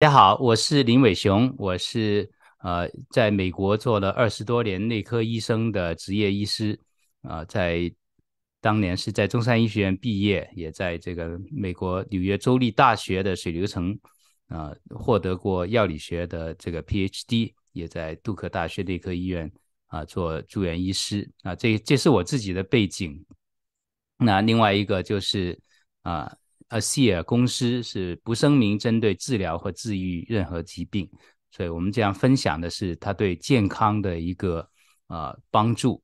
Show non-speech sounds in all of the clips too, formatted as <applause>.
大家好，我是林伟雄，我是呃，在美国做了二十多年内科医生的职业医师啊，在当年是在中山医学院毕业，也在这个美国纽约州立大学的水流城啊获得过药理学的这个 PhD，也在杜克大学内科医院啊做住院医师啊，这这是我自己的背景。那另外一个就是啊。s 希尔公司是不声明针对治疗和治愈任何疾病，所以我们这样分享的是它对健康的一个啊帮助。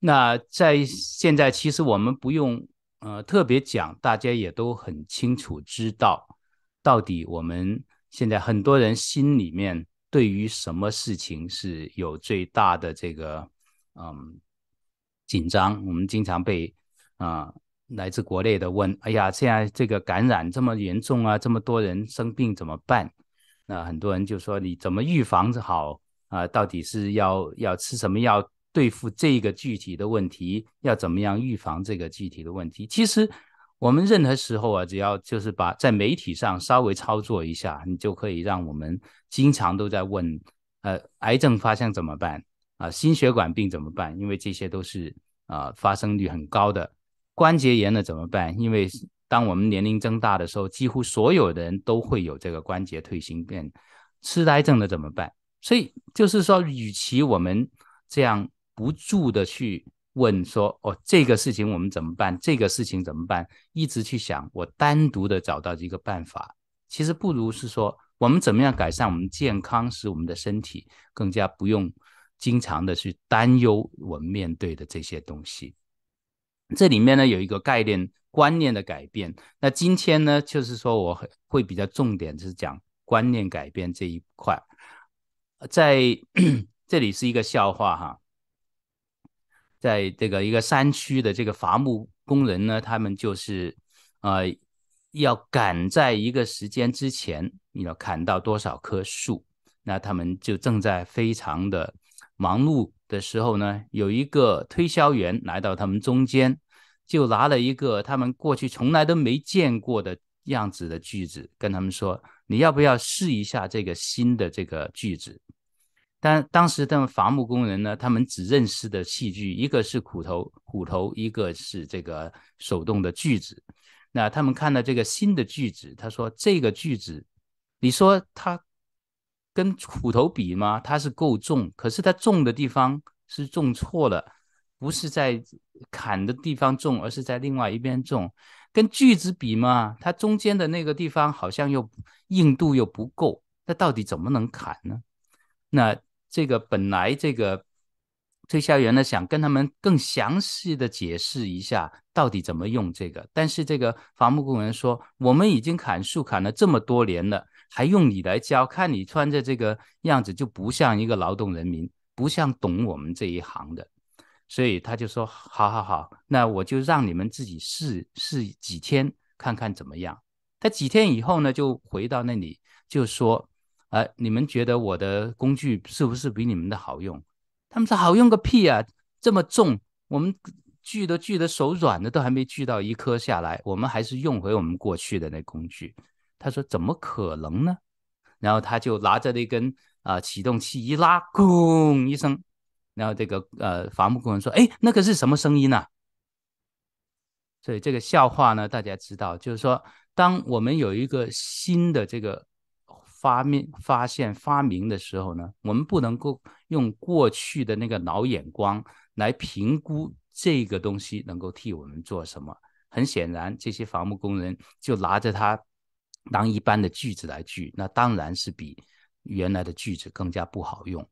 那在现在，其实我们不用呃特别讲，大家也都很清楚知道，到底我们现在很多人心里面对于什么事情是有最大的这个嗯紧张，我们经常被啊。来自国内的问，哎呀，现在这个感染这么严重啊，这么多人生病怎么办？那很多人就说你怎么预防好啊？到底是要要吃什么？药对付这个具体的问题，要怎么样预防这个具体的问题？其实我们任何时候啊，只要就是把在媒体上稍微操作一下，你就可以让我们经常都在问，呃，癌症发生怎么办？啊，心血管病怎么办？因为这些都是啊发生率很高的。关节炎了怎么办？因为当我们年龄增大的时候，几乎所有的人都会有这个关节退行变。痴呆症的怎么办？所以就是说，与其我们这样不住的去问说“哦，这个事情我们怎么办？这个事情怎么办？”一直去想，我单独的找到一个办法，其实不如是说，我们怎么样改善我们健康，使我们的身体更加不用经常的去担忧我们面对的这些东西。这里面呢有一个概念观念的改变。那今天呢，就是说我会比较重点是讲观念改变这一块。在 <clears throat> 这里是一个笑话哈，在这个一个山区的这个伐木工人呢，他们就是呃要赶在一个时间之前，你要砍到多少棵树。那他们就正在非常的忙碌的时候呢，有一个推销员来到他们中间。就拿了一个他们过去从来都没见过的样子的锯子，跟他们说：“你要不要试一下这个新的这个锯子？”但当时的伐木工人呢，他们只认识的器具一个是斧头，虎头一个是这个手动的锯子。那他们看到这个新的锯子，他说：“这个锯子，你说它跟苦头比吗？它是够重，可是它重的地方是重错了。”不是在砍的地方种，而是在另外一边种。跟锯子比嘛，它中间的那个地方好像又硬度又不够，那到底怎么能砍呢？那这个本来这个推销员呢，想跟他们更详细的解释一下到底怎么用这个，但是这个伐木工人说：“我们已经砍树砍了这么多年了，还用你来教？看你穿着这个样子，就不像一个劳动人民，不像懂我们这一行的。”所以他就说：“好好好，那我就让你们自己试试几天，看看怎么样。”他几天以后呢，就回到那里就说：“呃，你们觉得我的工具是不是比你们的好用？”他们说：“好用个屁啊！这么重，我们锯的锯的手软的都还没锯到一颗下来，我们还是用回我们过去的那工具。”他说：“怎么可能呢？”然后他就拿着那根啊启动器一拉，咣一声。然后这个呃伐木工人说：“哎，那个是什么声音呢？”所以这个笑话呢，大家知道，就是说，当我们有一个新的这个发明、发现、发明的时候呢，我们不能够用过去的那个老眼光来评估这个东西能够替我们做什么。很显然，这些伐木工人就拿着它当一般的锯子来锯，那当然是比原来的锯子更加不好用。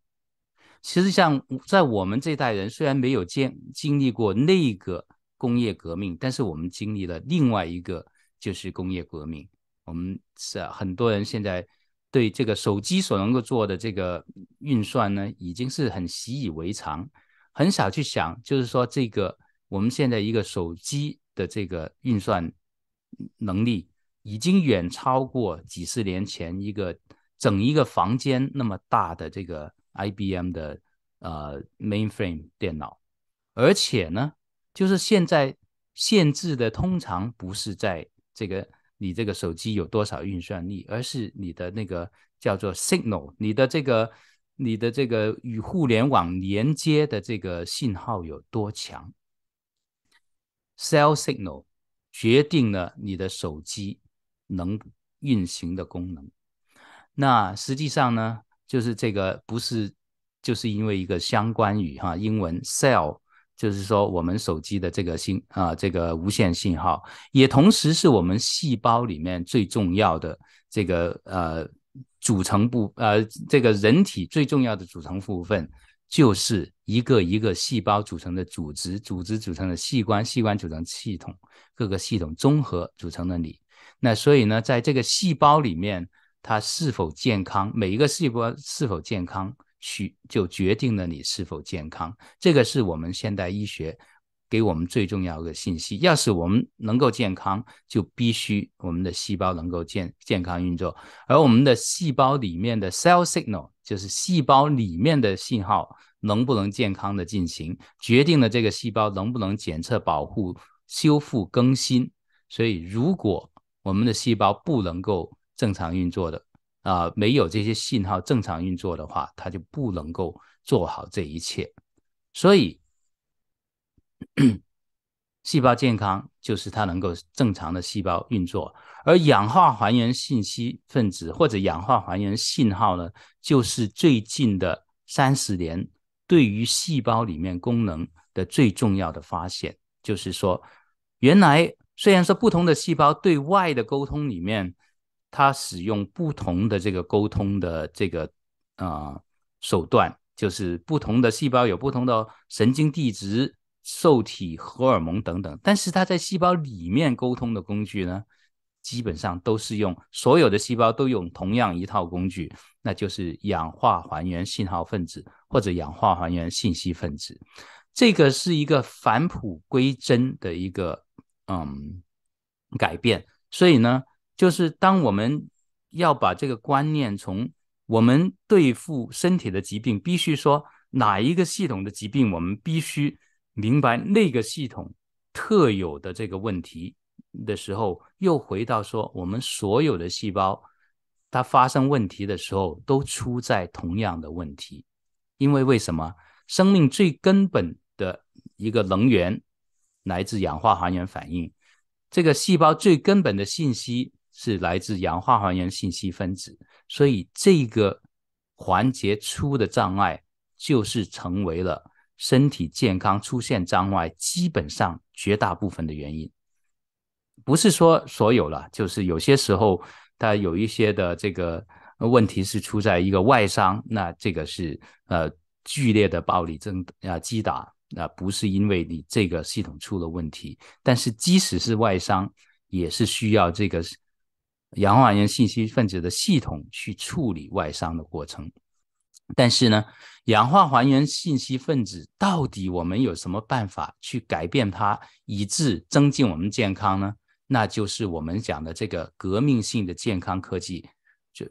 其实，像在我们这代人，虽然没有经经历过那个工业革命，但是我们经历了另外一个，就是工业革命。我们是很多人现在对这个手机所能够做的这个运算呢，已经是很习以为常，很少去想，就是说这个我们现在一个手机的这个运算能力，已经远超过几十年前一个整一个房间那么大的这个。IBM 的呃 mainframe 电脑，而且呢，就是现在限制的通常不是在这个你这个手机有多少运算力，而是你的那个叫做 signal，你的这个你的这个与互联网连接的这个信号有多强，cell signal 决定了你的手机能运行的功能。那实际上呢？就是这个不是，就是因为一个相关语哈，英文 cell，就是说我们手机的这个信啊，这个无线信号，也同时是我们细胞里面最重要的这个呃组成部呃，这个人体最重要的组成部分，就是一个一个细胞组成的组织，组织组成的器官，器官组成系统，各个系统综合组成的你。那所以呢，在这个细胞里面。它是否健康？每一个细胞是否健康，就决定了你是否健康。这个是我们现代医学给我们最重要的信息。要是我们能够健康，就必须我们的细胞能够健健康运作。而我们的细胞里面的 cell signal，就是细胞里面的信号能不能健康的进行，决定了这个细胞能不能检测、保护、修复、更新。所以，如果我们的细胞不能够，正常运作的啊，没有这些信号正常运作的话，它就不能够做好这一切。所以，细胞健康就是它能够正常的细胞运作，而氧化还原信息分子或者氧化还原信号呢，就是最近的三十年对于细胞里面功能的最重要的发现，就是说，原来虽然说不同的细胞对外的沟通里面。它使用不同的这个沟通的这个啊手段，就是不同的细胞有不同的神经递质、受体、荷尔蒙等等。但是它在细胞里面沟通的工具呢，基本上都是用所有的细胞都用同样一套工具，那就是氧化还原信号分子或者氧化还原信息分子。这个是一个返璞归真的一个嗯改变，所以呢。就是当我们要把这个观念从我们对付身体的疾病，必须说哪一个系统的疾病，我们必须明白那个系统特有的这个问题的时候，又回到说我们所有的细胞它发生问题的时候，都出在同样的问题。因为为什么生命最根本的一个能源来自氧化还原反应，这个细胞最根本的信息。是来自氧化还原信息分子，所以这个环节出的障碍，就是成为了身体健康出现障碍，基本上绝大部分的原因，不是说所有了，就是有些时候它有一些的这个问题是出在一个外伤，那这个是呃剧烈的暴力震啊击打啊，不是因为你这个系统出了问题，但是即使是外伤，也是需要这个。氧化还原信息分子的系统去处理外伤的过程，但是呢，氧化还原信息分子到底我们有什么办法去改变它，以致增进我们健康呢？那就是我们讲的这个革命性的健康科技，就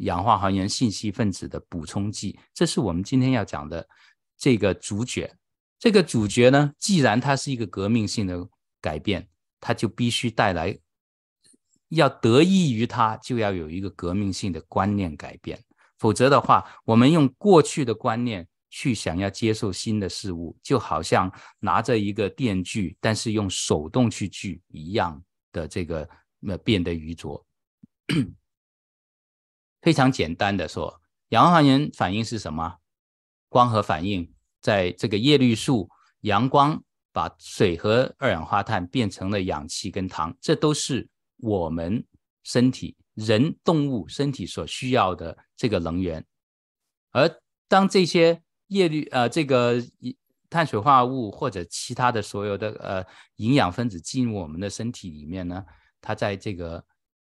氧化还原信息分子的补充剂，这是我们今天要讲的这个主角。这个主角呢，既然它是一个革命性的改变，它就必须带来。要得益于它，就要有一个革命性的观念改变，否则的话，我们用过去的观念去想要接受新的事物，就好像拿着一个电锯，但是用手动去锯一样的，这个呃变得愚拙。非常简单的说，氧化还原反应是什么？光合反应，在这个叶绿素、阳光把水和二氧化碳变成了氧气跟糖，这都是。我们身体、人、动物身体所需要的这个能源，而当这些叶绿呃这个碳水化物或者其他的所有的呃营养分子进入我们的身体里面呢，它在这个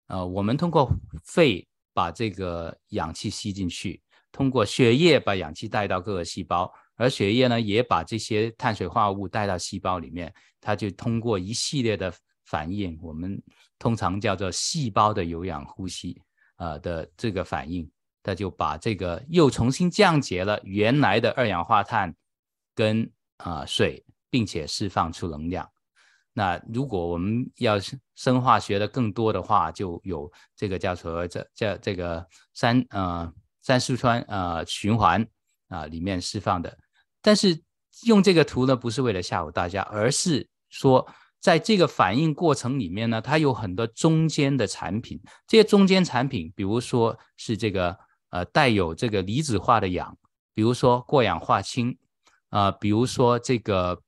呃，我们通过肺把这个氧气吸进去，通过血液把氧气带到各个细胞，而血液呢也把这些碳水化物带到细胞里面，它就通过一系列的反应，我们。通常叫做细胞的有氧呼吸，啊的这个反应，它就把这个又重新降解了原来的二氧化碳，跟啊水，并且释放出能量。那如果我们要生化学的更多的话，就有这个叫做这这这个三呃三羧酸呃循环啊里面释放的。但是用这个图呢，不是为了吓唬大家，而是说。在这个反应过程里面呢，它有很多中间的产品。这些中间产品，比如说是这个呃带有这个离子化的氧，比如说过氧化氢，啊，比如说这个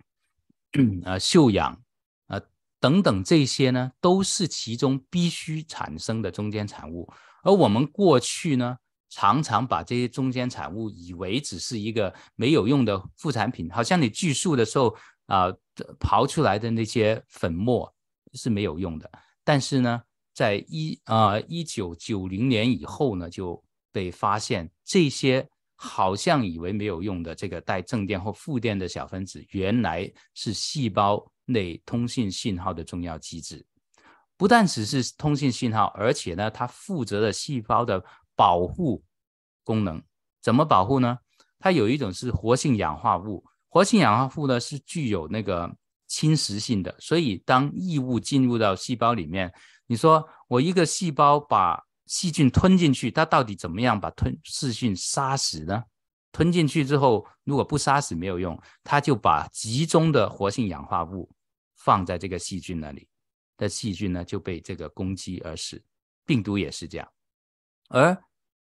<clears throat> 呃溴氧，啊等等，这些呢都是其中必须产生的中间产物。而我们过去呢，常常把这些中间产物以为只是一个没有用的副产品，好像你计数的时候。啊，刨出来的那些粉末是没有用的。但是呢，在一啊一九九零年以后呢，就被发现这些好像以为没有用的这个带正电或负电的小分子，原来是细胞内通信信号的重要机制。不但只是通信信号，而且呢，它负责了细胞的保护功能。怎么保护呢？它有一种是活性氧化物。活性氧化物呢是具有那个侵蚀性的，所以当异物进入到细胞里面，你说我一个细胞把细菌吞进去，它到底怎么样把吞噬菌杀死呢？吞进去之后如果不杀死没有用，它就把集中的活性氧化物放在这个细菌那里，那细菌呢就被这个攻击而死。病毒也是这样，而。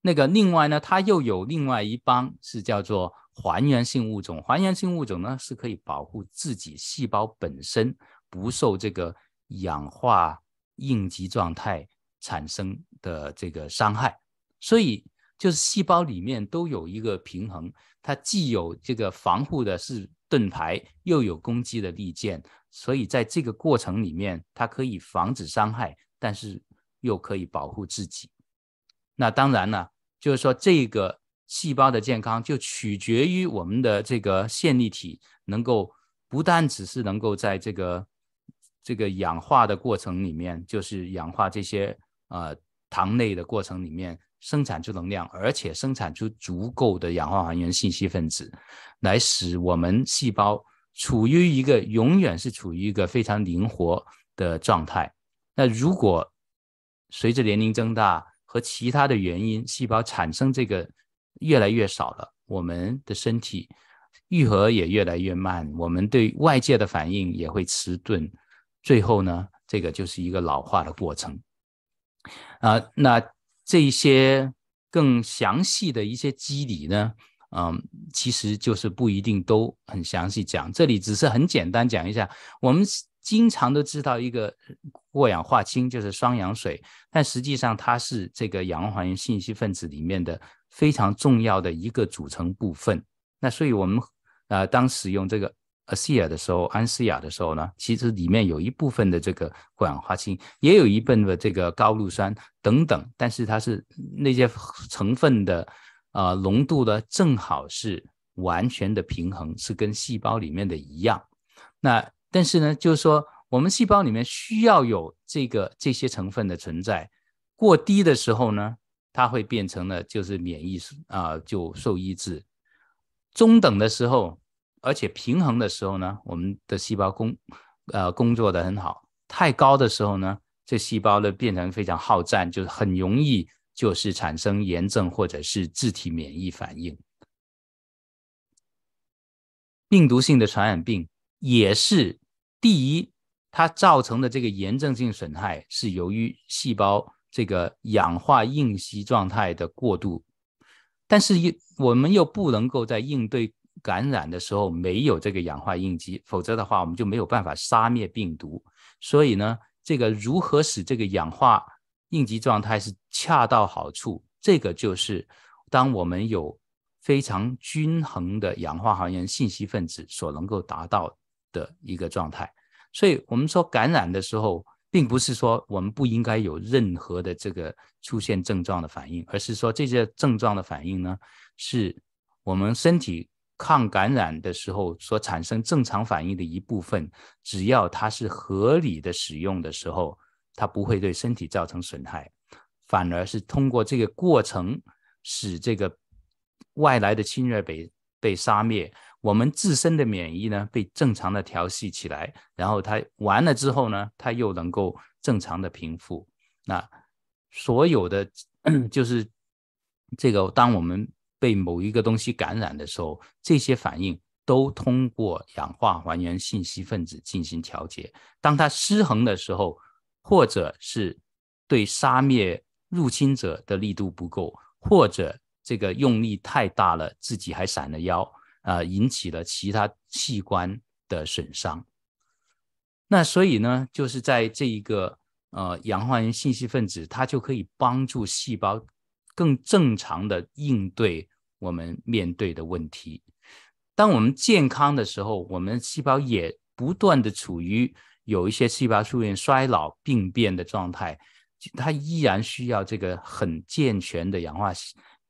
那个另外呢，它又有另外一帮是叫做还原性物种。还原性物种呢，是可以保护自己细胞本身不受这个氧化应急状态产生的这个伤害。所以就是细胞里面都有一个平衡，它既有这个防护的是盾牌，又有攻击的利剑。所以在这个过程里面，它可以防止伤害，但是又可以保护自己。那当然了。就是说，这个细胞的健康就取决于我们的这个线粒体能够不但只是能够在这个这个氧化的过程里面，就是氧化这些呃糖类的过程里面生产出能量，而且生产出足够的氧化还原信息分子，来使我们细胞处于一个永远是处于一个非常灵活的状态。那如果随着年龄增大，和其他的原因，细胞产生这个越来越少了，我们的身体愈合也越来越慢，我们对外界的反应也会迟钝，最后呢，这个就是一个老化的过程。啊，那这一些更详细的一些机理呢，嗯，其实就是不一定都很详细讲，这里只是很简单讲一下，我们。经常都知道一个过氧化氢就是双氧水，但实际上它是这个氧化还原信息分子里面的非常重要的一个组成部分。那所以我们呃当使用这个安思雅的时候，安思雅的时候呢，其实里面有一部分的这个过氧化氢，也有一部分的这个高氯酸等等，但是它是那些成分的呃浓度呢，正好是完全的平衡，是跟细胞里面的一样。那但是呢，就是说，我们细胞里面需要有这个这些成分的存在。过低的时候呢，它会变成了就是免疫啊就受抑制。中等的时候，而且平衡的时候呢，我们的细胞工呃工作的很好。太高的时候呢，这细胞呢变成非常好战，就是很容易就是产生炎症或者是自体免疫反应。病毒性的传染病。也是第一，它造成的这个炎症性损害是由于细胞这个氧化应激状态的过度。但是，又我们又不能够在应对感染的时候没有这个氧化应激，否则的话，我们就没有办法杀灭病毒。所以呢，这个如何使这个氧化应激状态是恰到好处，这个就是当我们有非常均衡的氧化还原信息分子所能够达到。的一个状态，所以我们说感染的时候，并不是说我们不应该有任何的这个出现症状的反应，而是说这些症状的反应呢，是我们身体抗感染的时候所产生正常反应的一部分。只要它是合理的使用的时候，它不会对身体造成损害，反而是通过这个过程使这个外来的侵略被被杀灭。我们自身的免疫呢，被正常的调戏起来，然后它完了之后呢，它又能够正常的平复。那所有的就是这个，当我们被某一个东西感染的时候，这些反应都通过氧化还原信息分子进行调节。当它失衡的时候，或者是对杀灭入侵者的力度不够，或者这个用力太大了，自己还闪了腰。啊，引起了其他器官的损伤。那所以呢，就是在这一个呃，氧化还信息分子，它就可以帮助细胞更正常的应对我们面对的问题。当我们健康的时候，我们细胞也不断的处于有一些细胞出现衰老病变的状态，它依然需要这个很健全的氧化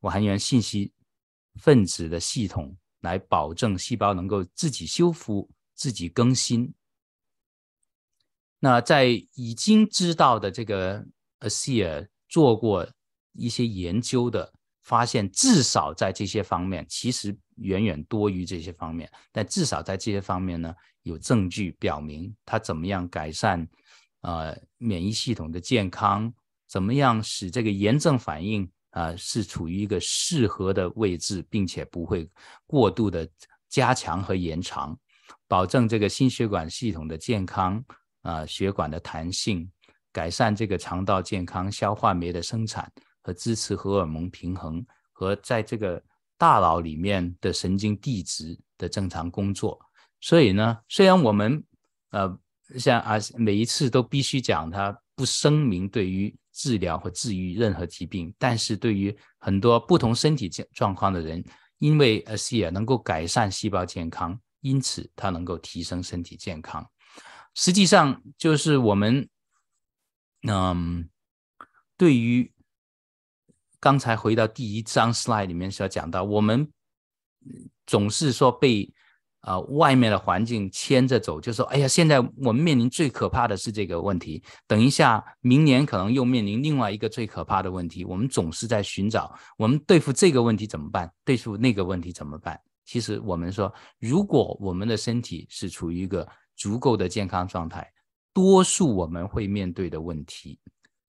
还原信息分子的系统。来保证细胞能够自己修复、自己更新。那在已经知道的这个 s 西 a 做过一些研究的发现，至少在这些方面，其实远远多于这些方面。但至少在这些方面呢，有证据表明它怎么样改善呃免疫系统的健康，怎么样使这个炎症反应。啊，是处于一个适合的位置，并且不会过度的加强和延长，保证这个心血管系统的健康啊，血管的弹性，改善这个肠道健康、消化酶的生产和支持荷尔蒙平衡和在这个大脑里面的神经递质的正常工作。所以呢，虽然我们呃，像啊，每一次都必须讲它不声明对于。治疗或治愈任何疾病，但是对于很多不同身体状况的人，因为阿司匹能够改善细胞健康，因此它能够提升身体健康。实际上，就是我们，嗯，对于刚才回到第一章 slide 里面所讲到，我们总是说被。呃，外面的环境牵着走，就说，哎呀，现在我们面临最可怕的是这个问题。等一下，明年可能又面临另外一个最可怕的问题。我们总是在寻找，我们对付这个问题怎么办？对付那个问题怎么办？其实我们说，如果我们的身体是处于一个足够的健康状态，多数我们会面对的问题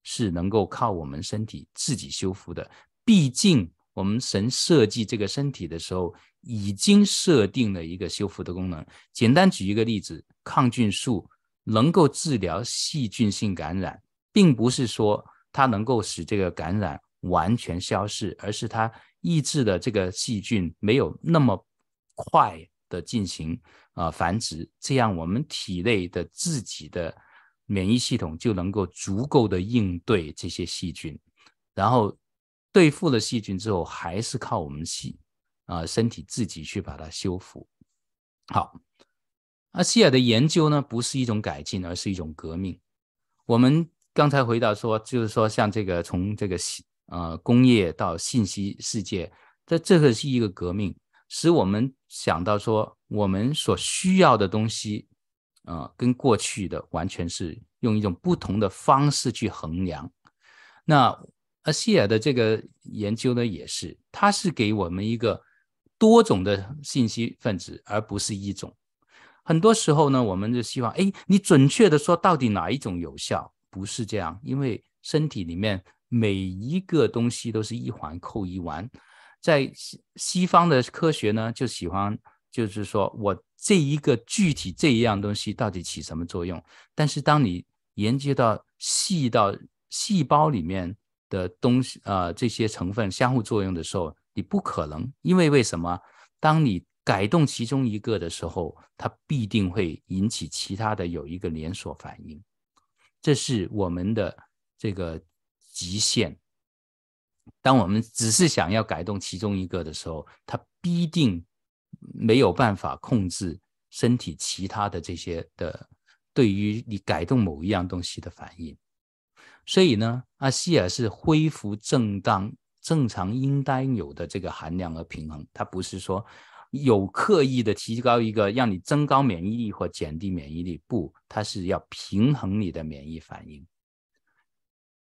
是能够靠我们身体自己修复的。毕竟，我们神设计这个身体的时候。已经设定了一个修复的功能。简单举一个例子，抗菌素能够治疗细菌性感染，并不是说它能够使这个感染完全消失，而是它抑制的这个细菌没有那么快的进行啊繁殖，这样我们体内的自己的免疫系统就能够足够的应对这些细菌，然后对付了细菌之后，还是靠我们细。啊，身体自己去把它修复好。阿西尔的研究呢，不是一种改进，而是一种革命。我们刚才回到说，就是说，像这个从这个呃工业到信息世界，这这个是一个革命，使我们想到说，我们所需要的东西，呃，跟过去的完全是用一种不同的方式去衡量。那阿西尔的这个研究呢，也是，他是给我们一个。多种的信息分子，而不是一种。很多时候呢，我们就希望，哎，你准确的说，到底哪一种有效？不是这样，因为身体里面每一个东西都是一环扣一环。在西西方的科学呢，就喜欢就是说我这一个具体这一样东西到底起什么作用？但是当你连接到细到细胞里面的东西，呃，这些成分相互作用的时候。你不可能，因为为什么？当你改动其中一个的时候，它必定会引起其他的有一个连锁反应。这是我们的这个极限。当我们只是想要改动其中一个的时候，它必定没有办法控制身体其他的这些的对于你改动某一样东西的反应。所以呢，阿希尔是恢复正当。正常应该有的这个含量和平衡，它不是说有刻意的提高一个让你增高免疫力或减低免疫力，不，它是要平衡你的免疫反应。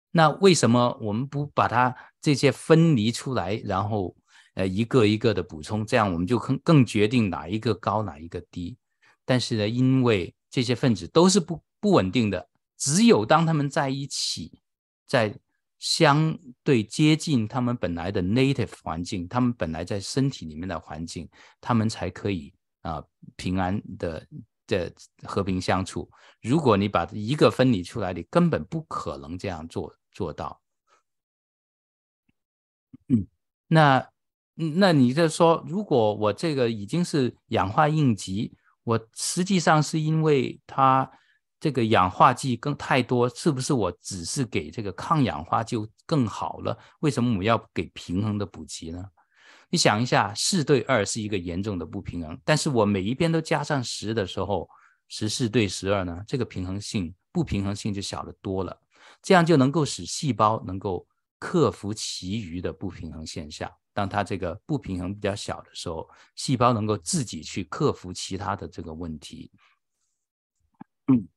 那为什么我们不把它这些分离出来，然后呃一个一个的补充，这样我们就更更决定哪一个高哪一个低？但是呢，因为这些分子都是不不稳定的，只有当它们在一起，在。相对接近他们本来的 native 环境，他们本来在身体里面的环境，他们才可以啊平安的的和平相处。如果你把一个分离出来，你根本不可能这样做做到。嗯，那那你就说，如果我这个已经是氧化应激，我实际上是因为它。这个氧化剂更太多，是不是？我只是给这个抗氧化就更好了？为什么我要给平衡的补给呢？你想一下，四对二是一个严重的不平衡，但是我每一边都加上十的时候，十四对十二呢，这个平衡性不平衡性就小得多了。这样就能够使细胞能够克服其余的不平衡现象。当它这个不平衡比较小的时候，细胞能够自己去克服其他的这个问题。嗯。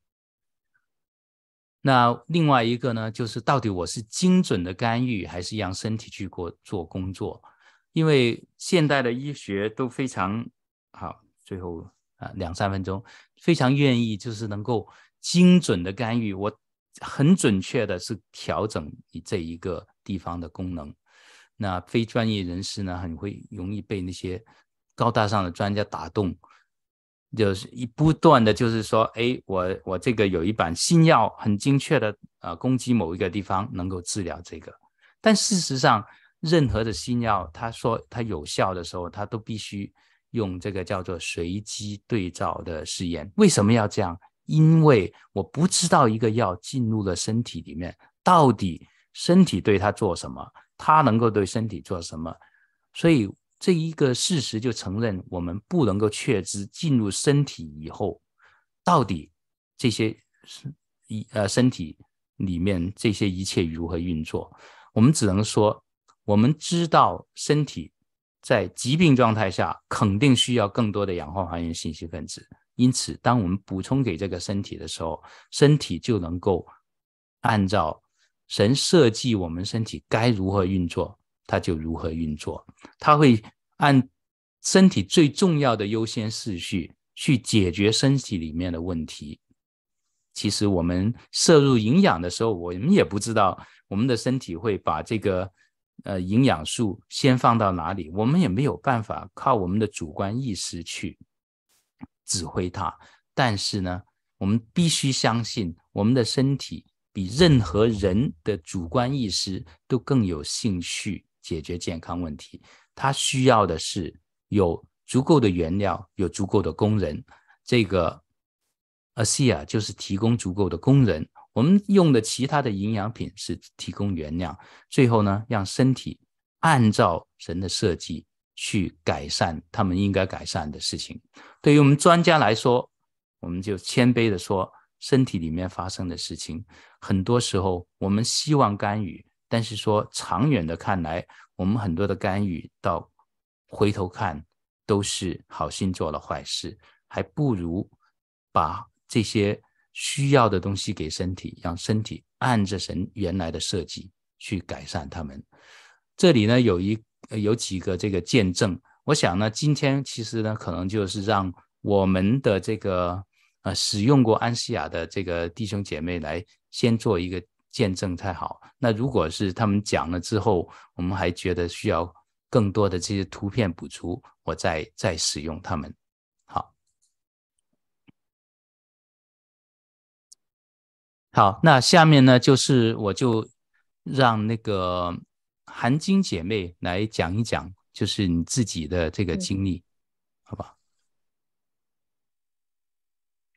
那另外一个呢，就是到底我是精准的干预，还是让身体去过做工作？因为现代的医学都非常好，最后啊两三分钟，非常愿意就是能够精准的干预，我很准确的是调整你这一个地方的功能。那非专业人士呢，很会容易被那些高大上的专家打动。就是一不断的就是说，哎，我我这个有一版新药，很精确的，呃，攻击某一个地方，能够治疗这个。但事实上，任何的新药，他说它有效的时候，他都必须用这个叫做随机对照的试验。为什么要这样？因为我不知道一个药进入了身体里面，到底身体对它做什么，它能够对身体做什么，所以。这一个事实就承认，我们不能够确知进入身体以后，到底这些一呃身体里面这些一切如何运作。我们只能说，我们知道身体在疾病状态下肯定需要更多的氧化还原信息分子。因此，当我们补充给这个身体的时候，身体就能够按照神设计我们身体该如何运作。它就如何运作，它会按身体最重要的优先次序去解决身体里面的问题。其实我们摄入营养的时候，我们也不知道我们的身体会把这个呃营养素先放到哪里，我们也没有办法靠我们的主观意识去指挥它。但是呢，我们必须相信我们的身体比任何人的主观意识都更有兴趣。解决健康问题，它需要的是有足够的原料，有足够的工人。这个，阿西亚就是提供足够的工人。我们用的其他的营养品是提供原料，最后呢，让身体按照神的设计去改善他们应该改善的事情。对于我们专家来说，我们就谦卑的说，身体里面发生的事情，很多时候我们希望干预。但是说，长远的看来，我们很多的干预到回头看，都是好心做了坏事，还不如把这些需要的东西给身体，让身体按着神原来的设计去改善他们。这里呢，有一有几个这个见证，我想呢，今天其实呢，可能就是让我们的这个呃，使用过安息亚的这个弟兄姐妹来先做一个。见证太好。那如果是他们讲了之后，我们还觉得需要更多的这些图片补充，我再再使用他们。好，好，那下面呢，就是我就让那个韩晶姐妹来讲一讲，就是你自己的这个经历，好吧？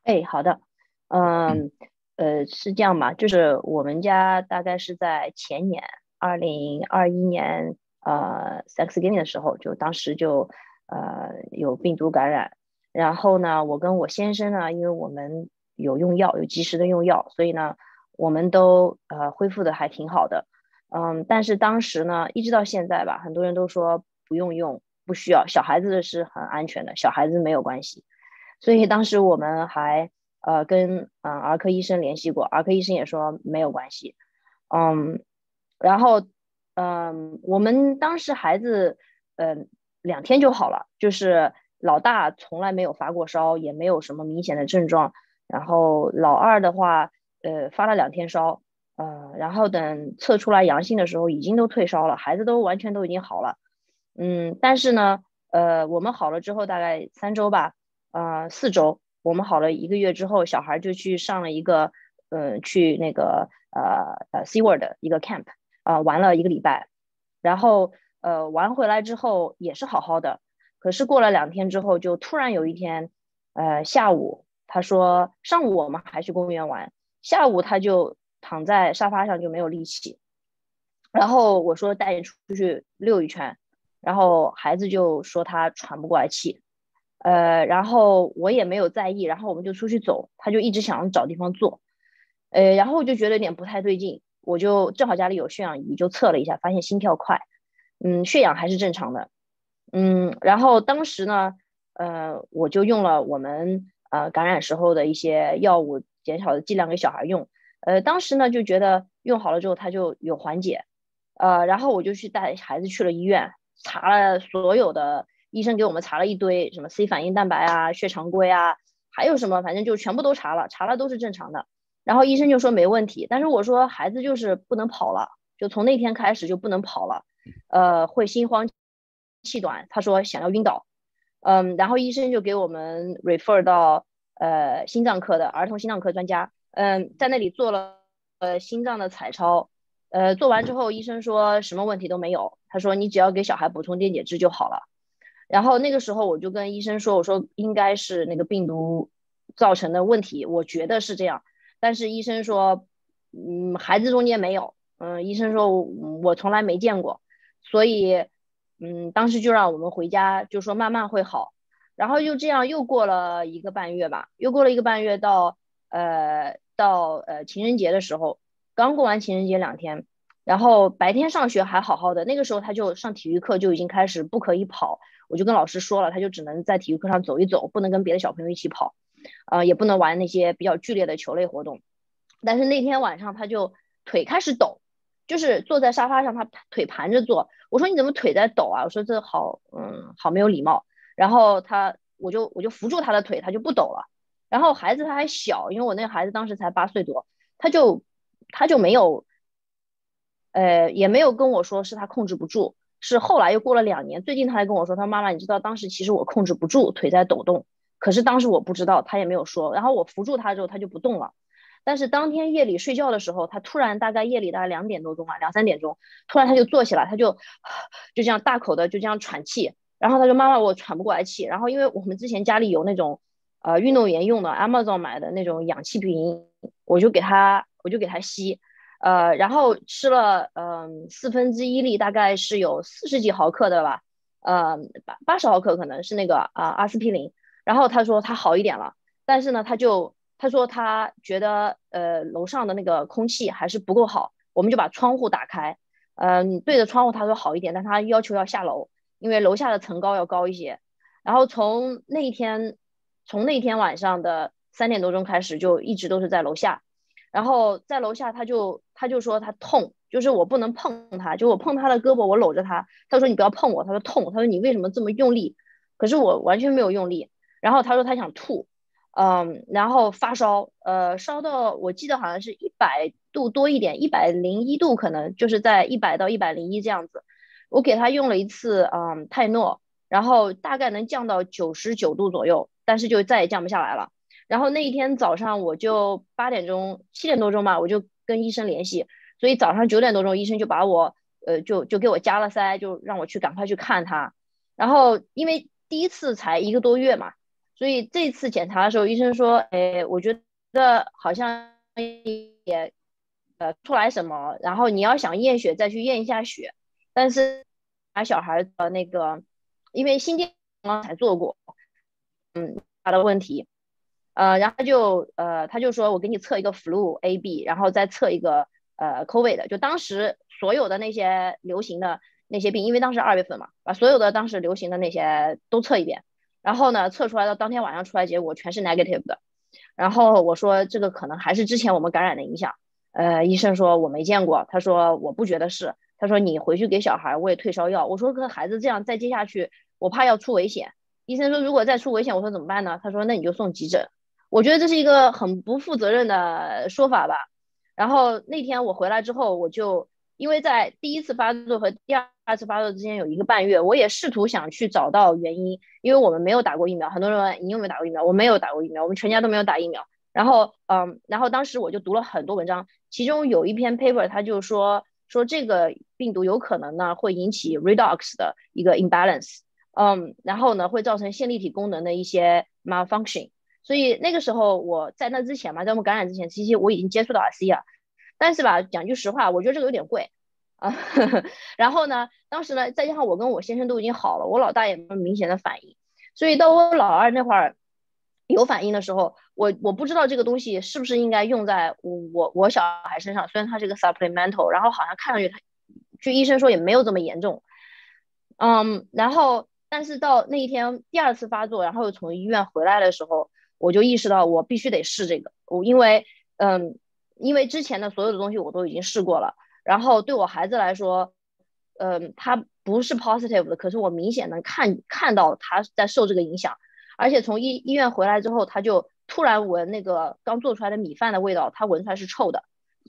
哎，好的，嗯。呃，是这样吧，就是我们家大概是在前年，二零二一年，呃，Thanksgiving 的时候，就当时就，呃，有病毒感染。然后呢，我跟我先生呢，因为我们有用药，有及时的用药，所以呢，我们都呃恢复的还挺好的。嗯，但是当时呢，一直到现在吧，很多人都说不用用，不需要，小孩子是很安全的，小孩子没有关系。所以当时我们还。呃，跟嗯儿科医生联系过，儿科医生也说没有关系，嗯，然后嗯，我们当时孩子嗯两天就好了，就是老大从来没有发过烧，也没有什么明显的症状，然后老二的话，呃发了两天烧，嗯，然后等测出来阳性的时候，已经都退烧了，孩子都完全都已经好了，嗯，但是呢，呃我们好了之后大概三周吧，呃四周。我们好了一个月之后，小孩就去上了一个，嗯，去那个呃呃 Sea World 一个 camp，啊，玩了一个礼拜，然后呃玩回来之后也是好好的，可是过了两天之后，就突然有一天，呃下午他说上午我们还去公园玩，下午他就躺在沙发上就没有力气，然后我说带你出去溜一圈，然后孩子就说他喘不过来气。呃，然后我也没有在意，然后我们就出去走，他就一直想找地方坐，呃，然后我就觉得有点不太对劲，我就正好家里有血氧仪，就测了一下，发现心跳快，嗯，血氧还是正常的，嗯，然后当时呢，呃，我就用了我们呃感染时候的一些药物，减少的剂量给小孩用，呃，当时呢就觉得用好了之后他就有缓解，呃，然后我就去带孩子去了医院，查了所有的。医生给我们查了一堆什么 C 反应蛋白啊、血常规啊，还有什么，反正就全部都查了，查了都是正常的。然后医生就说没问题，但是我说孩子就是不能跑了，就从那天开始就不能跑了，呃，会心慌气短，他说想要晕倒，嗯，然后医生就给我们 refer 到呃心脏科的儿童心脏科专家，嗯，在那里做了呃心脏的彩超，呃，做完之后医生说什么问题都没有，他说你只要给小孩补充电解质就好了。然后那个时候我就跟医生说，我说应该是那个病毒造成的问题，我觉得是这样。但是医生说，嗯，孩子中间没有，嗯，医生说我从来没见过，所以，嗯，当时就让我们回家，就说慢慢会好。然后就这样又过了一个半月吧，又过了一个半月到，呃，到呃情人节的时候，刚过完情人节两天，然后白天上学还好好的，那个时候他就上体育课就已经开始不可以跑。我就跟老师说了，他就只能在体育课上走一走，不能跟别的小朋友一起跑，呃，也不能玩那些比较剧烈的球类活动。但是那天晚上他就腿开始抖，就是坐在沙发上，他腿盘着坐。我说你怎么腿在抖啊？我说这好，嗯，好没有礼貌。然后他，我就我就扶住他的腿，他就不抖了。然后孩子他还小，因为我那孩子当时才八岁多，他就他就没有，呃，也没有跟我说是他控制不住。是后来又过了两年，最近他才跟我说，他妈妈，你知道当时其实我控制不住，腿在抖动，可是当时我不知道，他也没有说。然后我扶住他之后，他就不动了。但是当天夜里睡觉的时候，他突然大概夜里大概两点多钟啊，两三点钟，突然他就坐起来，他就就这样大口的就这样喘气，然后他说妈妈，我喘不过来气。然后因为我们之前家里有那种呃运动员用的，Amazon 买的那种氧气瓶，我就给他我就给他吸。呃，然后吃了，嗯，四分之一粒，大概是有四十几毫克的吧，呃，八八十毫克可能是那个啊阿司匹林。然后他说他好一点了，但是呢，他就他说他觉得呃楼上的那个空气还是不够好，我们就把窗户打开，嗯，对着窗户他说好一点，但他要求要下楼，因为楼下的层高要高一些。然后从那一天，从那天晚上的三点多钟开始，就一直都是在楼下。然后在楼下，他就他就说他痛，就是我不能碰他，就我碰他的胳膊，我搂着他，他说你不要碰我，他说痛，他说你为什么这么用力，可是我完全没有用力。然后他说他想吐，嗯，然后发烧，呃，烧到我记得好像是一百度多一点，一百零一度可能就是在一百到一百零一这样子。我给他用了一次嗯泰诺，然后大概能降到九十九度左右，但是就再也降不下来了。然后那一天早上我就八点钟七点多钟吧，我就跟医生联系，所以早上九点多钟，医生就把我呃就就给我加了塞，就让我去赶快去看他。然后因为第一次才一个多月嘛，所以这次检查的时候，医生说，哎，我觉得好像也呃出来什么，然后你要想验血再去验一下血，但是把小孩的那个，因为心电刚刚才做过，嗯，他的问题。呃，然后他就呃，他就说我给你测一个 flu A B，然后再测一个呃 COVID 的，就当时所有的那些流行的那些病，因为当时二月份嘛，把所有的当时流行的那些都测一遍，然后呢，测出来的当天晚上出来结果全是 negative 的，然后我说这个可能还是之前我们感染的影响，呃，医生说我没见过，他说我不觉得是，他说你回去给小孩喂退烧药，我说跟孩子这样再接下去，我怕要出危险，医生说如果再出危险，我说怎么办呢？他说那你就送急诊。我觉得这是一个很不负责任的说法吧。然后那天我回来之后，我就因为在第一次发作和第二次发作之间有一个半月，我也试图想去找到原因，因为我们没有打过疫苗。很多人问你有没有打过疫苗，我没有打过疫苗，我们全家都没有打疫苗。然后，嗯，然后当时我就读了很多文章，其中有一篇 paper，它就说说这个病毒有可能呢会引起 redox 的一个 imbalance，嗯，然后呢会造成线粒体功能的一些 malfunction。所以那个时候，我在那之前嘛，在我们感染之前，其实我已经接触到 R C 了，但是吧，讲句实话，我觉得这个有点贵啊。<laughs> 然后呢，当时呢，再加上我跟我先生都已经好了，我老大也没有明显的反应，所以到我老二那会儿有反应的时候，我我不知道这个东西是不是应该用在我我我小孩身上，虽然它是个 supplemental，然后好像看上去，据医生说也没有这么严重，嗯，然后但是到那一天第二次发作，然后又从医院回来的时候。我就意识到我必须得试这个，我因为，嗯，因为之前的所有的东西我都已经试过了，然后对我孩子来说，嗯，他不是 positive 的，可是我明显能看看到他在受这个影响，而且从医医院回来之后，他就突然闻那个刚做出来的米饭的味道，他闻出来是臭的，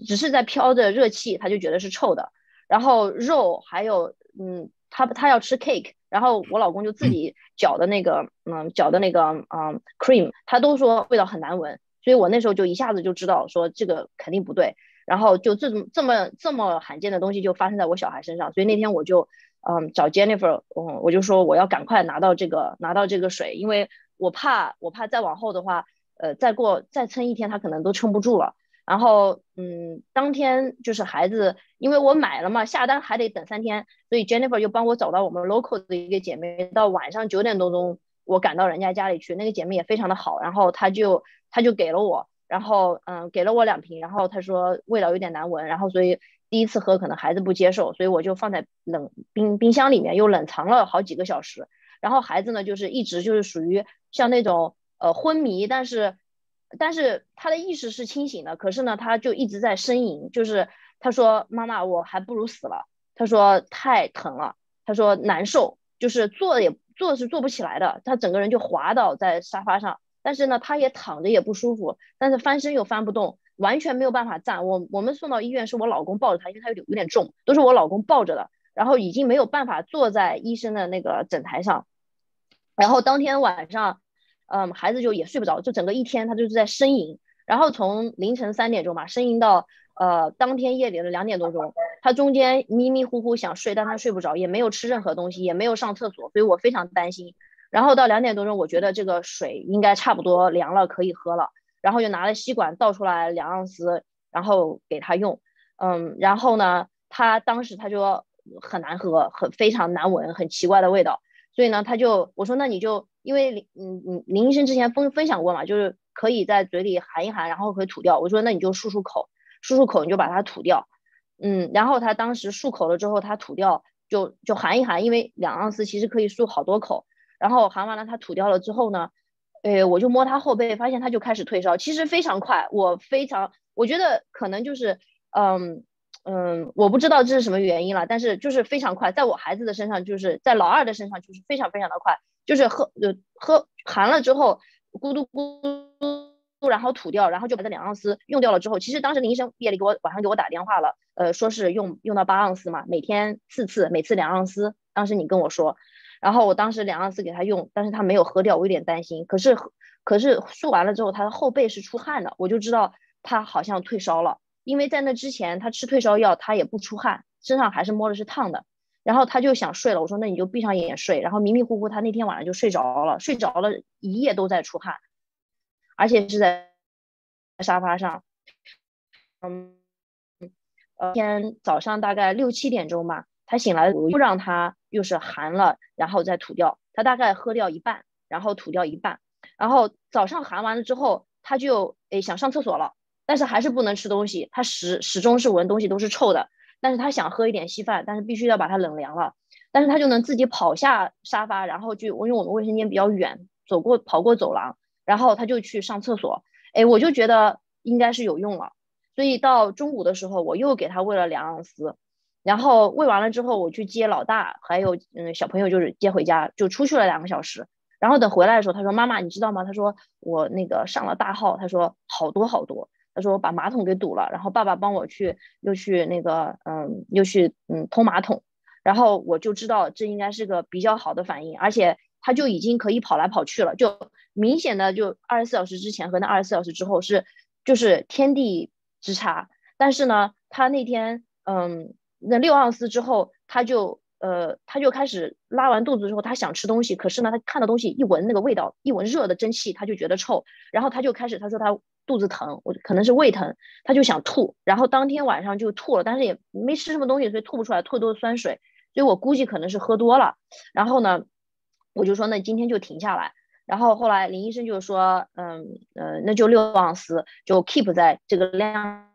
只是在飘着热气，他就觉得是臭的，然后肉还有，嗯，他他要吃 cake。然后我老公就自己搅的那个，嗯，搅的那个，嗯，cream，他都说味道很难闻，所以我那时候就一下子就知道说这个肯定不对。然后就这种这么这么罕见的东西就发生在我小孩身上，所以那天我就，嗯，找 Jennifer，嗯，我就说我要赶快拿到这个拿到这个水，因为我怕我怕再往后的话，呃，再过再撑一天他可能都撑不住了。然后，嗯，当天就是孩子，因为我买了嘛，下单还得等三天，所以 Jennifer 就帮我找到我们 local 的一个姐妹，到晚上九点多钟，我赶到人家家里去，那个姐妹也非常的好，然后她就她就给了我，然后嗯，给了我两瓶，然后她说味道有点难闻，然后所以第一次喝可能孩子不接受，所以我就放在冷冰冰箱里面又冷藏了好几个小时，然后孩子呢就是一直就是属于像那种呃昏迷，但是。但是他的意识是清醒的，可是呢，他就一直在呻吟，就是他说：“妈妈，我还不如死了。”他说：“太疼了。”他说：“难受，就是坐也坐是坐不起来的。”他整个人就滑倒在沙发上，但是呢，他也躺着也不舒服，但是翻身又翻不动，完全没有办法站。我我们送到医院是我老公抱着他，因为他有点有点重，都是我老公抱着的。然后已经没有办法坐在医生的那个诊台上，然后当天晚上。嗯，孩子就也睡不着，就整个一天他就是在呻吟，然后从凌晨三点钟吧呻吟到呃当天夜里的两点多钟，他中间迷迷糊糊想睡，但他睡不着，也没有吃任何东西，也没有上厕所，所以我非常担心。然后到两点多钟，我觉得这个水应该差不多凉了，可以喝了，然后就拿了吸管倒出来两盎司，然后给他用。嗯，然后呢，他当时他就很难喝，很非常难闻，很奇怪的味道，所以呢，他就我说那你就。因为林嗯嗯林医生之前分分享过嘛，就是可以在嘴里含一含，然后可以吐掉。我说那你就漱漱口，漱漱口你就把它吐掉。嗯，然后他当时漱口了之后，他吐掉就就含一含，因为两盎司其实可以漱好多口。然后含完了他吐掉了之后呢，呃，我就摸他后背，发现他就开始退烧，其实非常快。我非常我觉得可能就是嗯嗯，我不知道这是什么原因了，但是就是非常快，在我孩子的身上就是在老二的身上就是非常非常的快。就是喝就喝含了之后咕嘟咕嘟，然后吐掉，然后就把这两盎司用掉了之后，其实当时林医生夜里给我晚上给我打电话了，呃，说是用用到八盎司嘛，每天四次，每次两盎司。当时你跟我说，然后我当时两盎司给他用，但是他没有喝掉，我有点担心。可是可是漱完了之后，他的后背是出汗的，我就知道他好像退烧了，因为在那之前他吃退烧药他也不出汗，身上还是摸着是烫的。然后他就想睡了，我说那你就闭上眼睡。然后迷迷糊糊，他那天晚上就睡着了，睡着了一夜都在出汗，而且是在沙发上。嗯嗯，呃，天早上大概六七点钟吧，他醒我不让他又是含了，然后再吐掉。他大概喝掉一半，然后吐掉一半。然后早上含完了之后，他就诶想上厕所了，但是还是不能吃东西，他始始终是闻东西都是臭的。但是他想喝一点稀饭，但是必须要把它冷凉了，但是他就能自己跑下沙发，然后去因为我们卫生间比较远，走过跑过走廊，然后他就去上厕所，哎，我就觉得应该是有用了，所以到中午的时候我又给他喂了两盎司，然后喂完了之后我去接老大，还有嗯小朋友就是接回家就出去了两个小时，然后等回来的时候他说妈妈你知道吗？他说我那个上了大号，他说好多好多。他说：“我把马桶给堵了，然后爸爸帮我去，又去那个，嗯，又去嗯通马桶。然后我就知道这应该是个比较好的反应，而且他就已经可以跑来跑去了，就明显的就二十四小时之前和那二十四小时之后是，就是天地之差。但是呢，他那天，嗯，那六盎司之后，他就，呃，他就开始拉完肚子之后，他想吃东西，可是呢，他看到东西一闻那个味道，一闻热的蒸汽，他就觉得臭，然后他就开始，他说他。”肚子疼，我可能是胃疼，他就想吐，然后当天晚上就吐了，但是也没吃什么东西，所以吐不出来，吐都是酸水，所以我估计可能是喝多了。然后呢，我就说那今天就停下来。然后后来林医生就说，嗯嗯，那就六盎司，就 keep 在这个量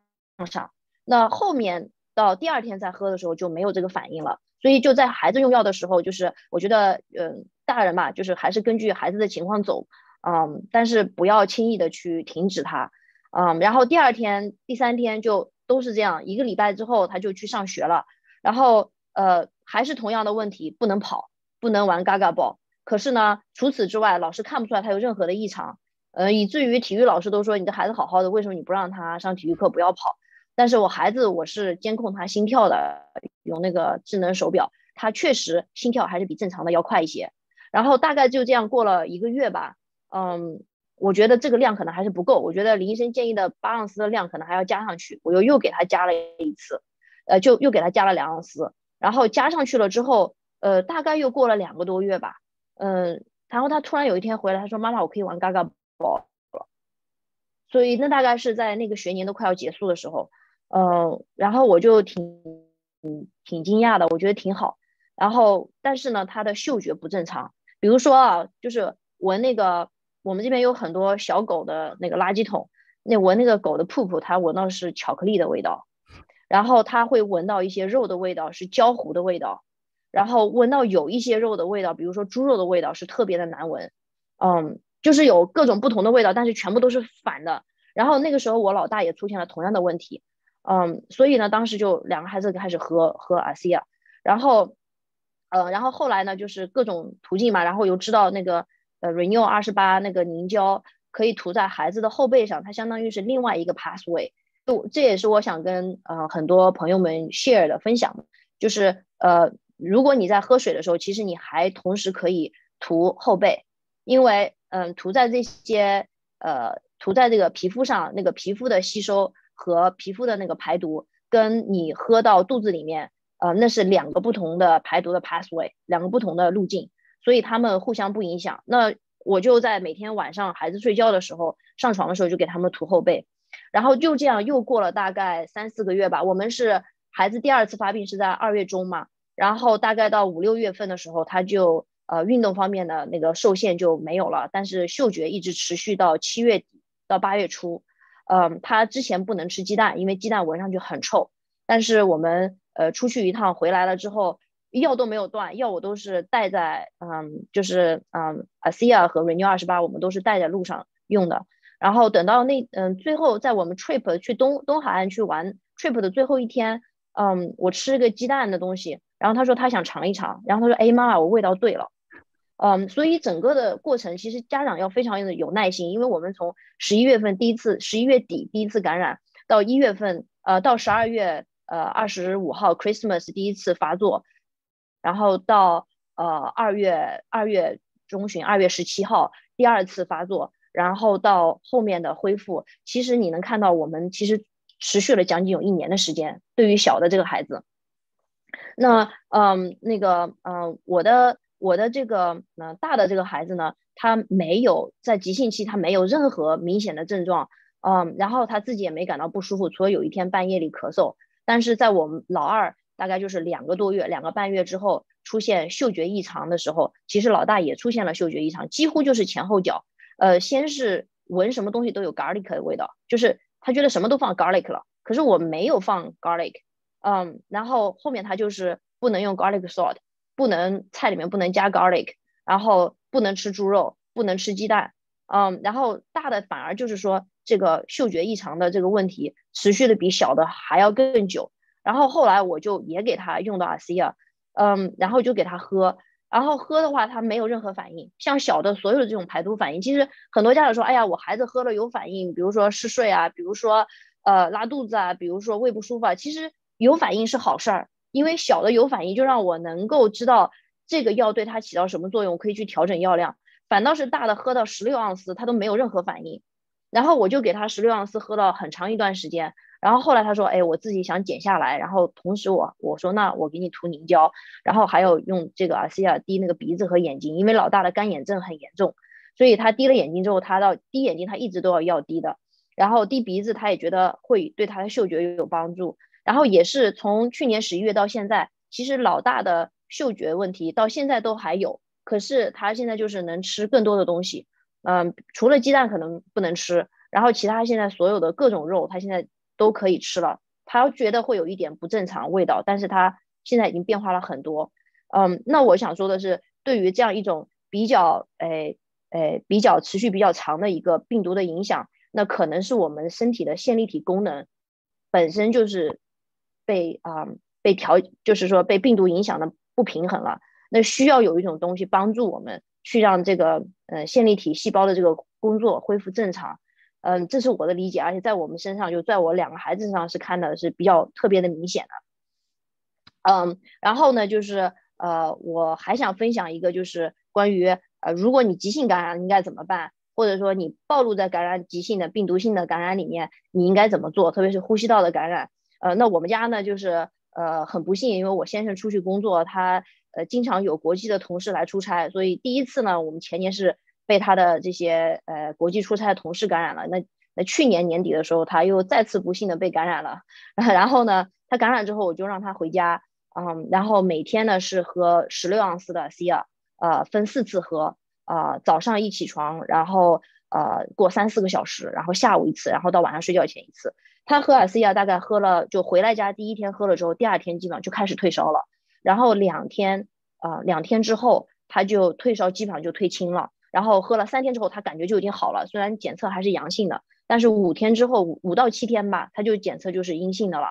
上。那后面到第二天再喝的时候就没有这个反应了。所以就在孩子用药的时候，就是我觉得，嗯，大人嘛，就是还是根据孩子的情况走。嗯，但是不要轻易的去停止它，嗯，然后第二天、第三天就都是这样一个礼拜之后，他就去上学了，然后呃还是同样的问题，不能跑，不能玩 Gaga Ball。可是呢，除此之外，老师看不出来他有任何的异常，呃，以至于体育老师都说你的孩子好好的，为什么你不让他上体育课不要跑？但是我孩子我是监控他心跳的，有那个智能手表，他确实心跳还是比正常的要快一些。然后大概就这样过了一个月吧。嗯，我觉得这个量可能还是不够。我觉得林医生建议的八盎司的量可能还要加上去，我又又给他加了一次，呃，就又给他加了两盎司。然后加上去了之后，呃，大概又过了两个多月吧，嗯，然后他突然有一天回来，他说：“妈妈，我可以玩嘎嘎包了。”所以那大概是在那个学年都快要结束的时候，呃，然后我就挺挺惊讶的，我觉得挺好。然后但是呢，他的嗅觉不正常，比如说啊，就是闻那个。我们这边有很多小狗的那个垃圾桶，那闻那个狗的 poop，它闻到是巧克力的味道，然后它会闻到一些肉的味道，是焦糊的味道，然后闻到有一些肉的味道，比如说猪肉的味道是特别的难闻，嗯，就是有各种不同的味道，但是全部都是反的。然后那个时候我老大也出现了同样的问题，嗯，所以呢，当时就两个孩子开始喝喝阿西亚，然后，呃，然后后来呢，就是各种途径嘛，然后又知道那个。呃，Renew 二十八那个凝胶可以涂在孩子的后背上，它相当于是另外一个 pathway。就这也是我想跟呃很多朋友们 share 的分享，就是呃，如果你在喝水的时候，其实你还同时可以涂后背，因为嗯，涂在这些呃涂在这个皮肤上，那个皮肤的吸收和皮肤的那个排毒，跟你喝到肚子里面，呃，那是两个不同的排毒的 pathway，两个不同的路径。所以他们互相不影响。那我就在每天晚上孩子睡觉的时候、上床的时候就给他们涂后背，然后就这样又过了大概三四个月吧。我们是孩子第二次发病是在二月中嘛，然后大概到五六月份的时候，他就呃运动方面的那个受限就没有了，但是嗅觉一直持续到七月底到八月初。嗯，他之前不能吃鸡蛋，因为鸡蛋闻上去很臭。但是我们呃出去一趟回来了之后。药都没有断，药我都是带在，嗯，就是嗯，阿斯 a 和 Renew 二十八，我们都是带在路上用的。然后等到那，嗯，最后在我们 trip 去东东海岸去玩 trip 的最后一天，嗯，我吃个鸡蛋的东西，然后他说他想尝一尝，然后他说，哎妈，我味道对了，嗯，所以整个的过程其实家长要非常的有耐心，因为我们从十一月份第一次十一月底第一次感染，到一月份，呃，到十二月，呃，二十五号 Christmas 第一次发作。然后到呃二月二月中旬，二月十七号第二次发作，然后到后面的恢复，其实你能看到我们其实持续了将近有一年的时间。对于小的这个孩子，那嗯那个嗯我的我的这个嗯大的这个孩子呢，他没有在急性期，他没有任何明显的症状，嗯，然后他自己也没感到不舒服，除了有一天半夜里咳嗽，但是在我们老二。大概就是两个多月、两个半月之后出现嗅觉异常的时候，其实老大也出现了嗅觉异常，几乎就是前后脚。呃，先是闻什么东西都有 garlic 的味道，就是他觉得什么都放 garlic 了，可是我没有放 garlic。嗯，然后后面他就是不能用 garlic salt，不能菜里面不能加 garlic，然后不能吃猪肉，不能吃鸡蛋。嗯，然后大的反而就是说这个嗅觉异常的这个问题持续的比小的还要更久。然后后来我就也给他用到阿司亚，嗯，然后就给他喝，然后喝的话他没有任何反应。像小的所有的这种排毒反应，其实很多家长说，哎呀，我孩子喝了有反应，比如说嗜睡啊，比如说呃拉肚子啊，比如说胃不舒服啊，其实有反应是好事儿，因为小的有反应就让我能够知道这个药对它起到什么作用，我可以去调整药量。反倒是大的喝到十六盎司，他都没有任何反应，然后我就给他十六盎司喝了很长一段时间。然后后来他说：“哎，我自己想减下来。”然后同时我我说：“那我给你涂凝胶。”然后还有用这个啊，私下滴那个鼻子和眼睛，因为老大的干眼症很严重，所以他滴了眼睛之后，他到滴眼睛，他一直都要要滴的。然后滴鼻子，他也觉得会对他的嗅觉有帮助。然后也是从去年十一月到现在，其实老大的嗅觉问题到现在都还有，可是他现在就是能吃更多的东西，嗯，除了鸡蛋可能不能吃，然后其他现在所有的各种肉，他现在。都可以吃了，他觉得会有一点不正常味道，但是他现在已经变化了很多。嗯，那我想说的是，对于这样一种比较，诶诶，比较持续比较长的一个病毒的影响，那可能是我们身体的线粒体功能本身就是被啊被调，就是说被病毒影响的不平衡了。那需要有一种东西帮助我们去让这个呃线粒体细胞的这个工作恢复正常。嗯，这是我的理解，而且在我们身上，就在我两个孩子身上是看的是比较特别的明显的。嗯，然后呢，就是呃，我还想分享一个，就是关于呃，如果你急性感染应该怎么办，或者说你暴露在感染急性的病毒性的感染里面，你应该怎么做？特别是呼吸道的感染。呃，那我们家呢，就是呃很不幸，因为我先生出去工作，他呃经常有国际的同事来出差，所以第一次呢，我们前年是。被他的这些呃国际出差的同事感染了，那那去年年底的时候，他又再次不幸的被感染了。<laughs> 然后呢，他感染之后，我就让他回家，嗯，然后每天呢是喝十六盎司的 C R，呃，分四次喝，啊，早上一起床，然后呃过三四个小时，然后下午一次，然后到晚上睡觉前一次。他喝 C R 大概喝了，就回来家第一天喝了之后，第二天基本上就开始退烧了，然后两天啊，两天之后他就退烧，基本上就退清了。然后喝了三天之后，他感觉就已经好了。虽然检测还是阳性的，但是五天之后，五五到七天吧，他就检测就是阴性的了。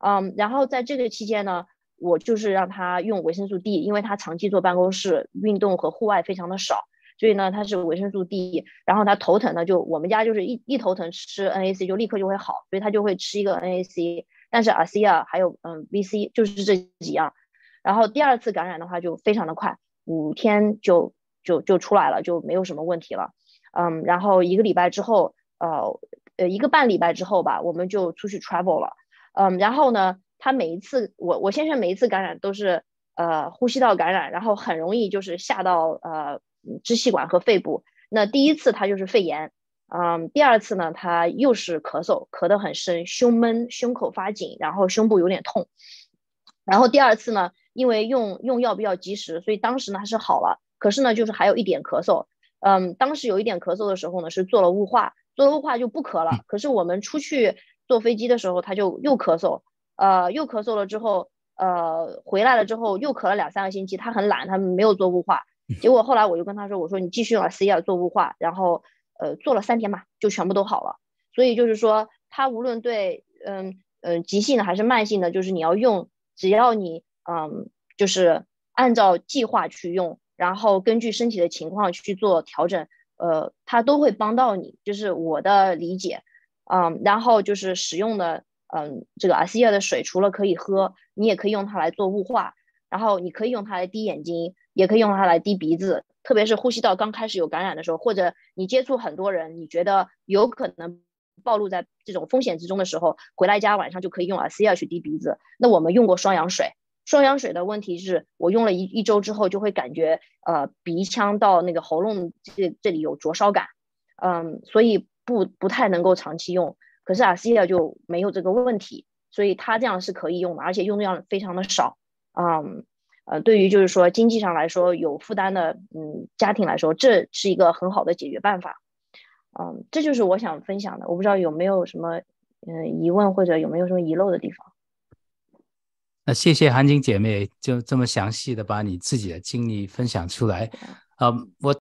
嗯，然后在这个期间呢，我就是让他用维生素 D，因为他长期坐办公室，运动和户外非常的少，所以呢他是维生素 D。然后他头疼呢，就我们家就是一一头疼吃 NAC 就立刻就会好，所以他就会吃一个 NAC。但是啊 C 啊，还有嗯 VC 就是这几样。然后第二次感染的话就非常的快，五天就。就就出来了，就没有什么问题了。嗯，然后一个礼拜之后，呃，呃，一个半礼拜之后吧，我们就出去 travel 了。嗯，然后呢，他每一次，我我先生每一次感染都是呃呼吸道感染，然后很容易就是下到呃支气管和肺部。那第一次他就是肺炎，嗯，第二次呢他又是咳嗽，咳得很深，胸闷，胸口发紧，然后胸部有点痛。然后第二次呢，因为用用药比较及时，所以当时呢他是好了。可是呢，就是还有一点咳嗽，嗯，当时有一点咳嗽的时候呢，是做了雾化，做了雾化就不咳了。可是我们出去坐飞机的时候，他就又咳嗽，呃，又咳嗽了之后，呃，回来了之后又咳了两三个星期。他很懒，他没有做雾化，结果后来我就跟他说：“我说你继续往 C R 做雾化。”然后，呃，做了三天吧，就全部都好了。所以就是说，他无论对，嗯嗯，急性的还是慢性的，就是你要用，只要你，嗯，就是按照计划去用。然后根据身体的情况去做调整，呃，它都会帮到你，就是我的理解，嗯，然后就是使用的，嗯，这个阿司亚的水除了可以喝，你也可以用它来做雾化，然后你可以用它来滴眼睛，也可以用它来滴鼻子，特别是呼吸道刚开始有感染的时候，或者你接触很多人，你觉得有可能暴露在这种风险之中的时候，回来家晚上就可以用阿司亚去滴鼻子。那我们用过双氧水。双氧水的问题是我用了一一周之后就会感觉呃鼻腔到那个喉咙这这里有灼烧感，嗯，所以不不太能够长期用。可是阿西利就没有这个问题，所以他这样是可以用的，而且用量非常的少。嗯，呃，对于就是说经济上来说有负担的嗯家庭来说，这是一个很好的解决办法。嗯，这就是我想分享的。我不知道有没有什么嗯疑问或者有没有什么遗漏的地方。那谢谢韩晶姐妹，就这么详细的把你自己的经历分享出来，啊，我。